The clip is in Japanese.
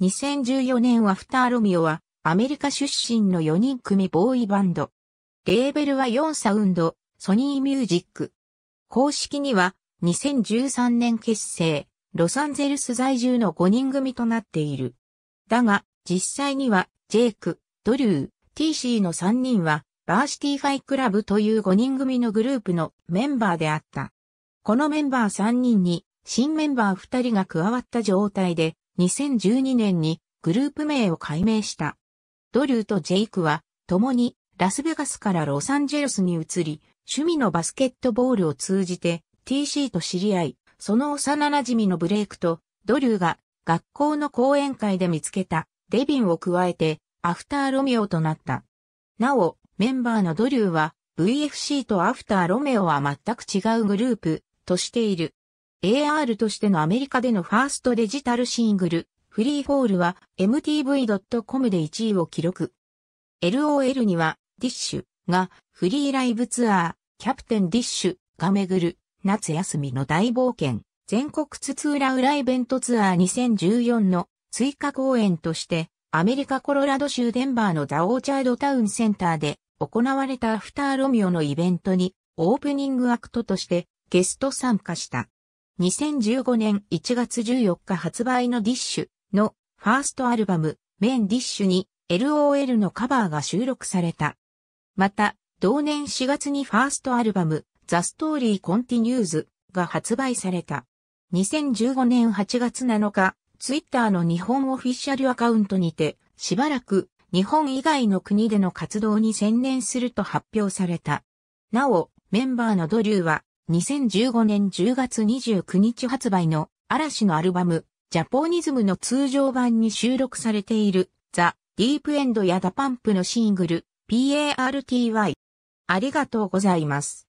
2014年アフターロミオはアメリカ出身の4人組ボーイバンド。レーベルは4サウンド、ソニーミュージック。公式には2013年結成、ロサンゼルス在住の5人組となっている。だが、実際にはジェイク、ドリュー、TC の3人はバーシティファイクラブという5人組のグループのメンバーであった。このメンバー3人に新メンバー2人が加わった状態で2012年にグループ名を改名した。ドリューとジェイクは、共にラスベガスからロサンゼルスに移り、趣味のバスケットボールを通じて TC と知り合い、その幼馴染のブレイクとドリューが学校の講演会で見つけたデビンを加えてアフターロミオとなった。なお、メンバーのドリューは VFC とアフターロメオは全く違うグループとしている。AR としてのアメリカでのファーストデジタルシングル、フリーフォールは MTV.com で1位を記録。LOL には、ディッシュがフリーライブツアー、キャプテンディッシュが巡る夏休みの大冒険、全国津々浦々イベントツアー2014の追加公演として、アメリカコロラド州デンバーのダオーチャードタウンセンターで行われたアフターロミオのイベントにオープニングアクトとしてゲスト参加した。2015年1月14日発売のディッシュのファーストアルバム、メンディッシュに LOL のカバーが収録された。また、同年4月にファーストアルバム、ザ・ストーリー・コンティニューズが発売された。2015年8月7日、ツイッターの日本オフィシャルアカウントにて、しばらく日本以外の国での活動に専念すると発表された。なお、メンバーのドリューは2015年10月29日発売の嵐のアルバム、ジャポニズムの通常版に収録されている、ザ・ディープエンドやダパンプのシングル、PARTY。ありがとうございます。